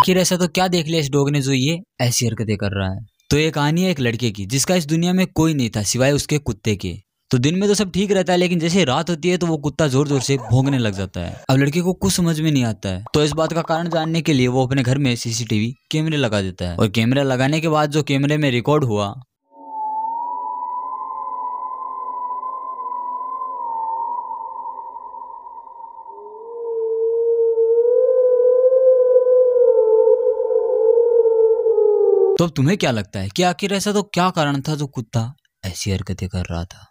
आखिर ऐसा तो क्या देख लिया इस डॉग ने जो ये ऐसी हरकतें कर रहा है तो ये कहानी है एक लड़के की जिसका इस दुनिया में कोई नहीं था सिवाय उसके कुत्ते के तो दिन में तो सब ठीक रहता है लेकिन जैसे रात होती है तो वो कुत्ता जोर जोर से भोंगने लग जाता है अब लड़के को कुछ समझ में नहीं आता है तो इस बात का कारण जानने के लिए वो अपने घर में सीसीटीवी कैमरे लगा देता है और कैमरा लगाने के बाद जो कैमरे में रिकॉर्ड हुआ तो अब तुम्हें क्या लगता है कि आखिर ऐसा तो क्या कारण था जो कुत्ता ऐसी हरकतें कर रहा था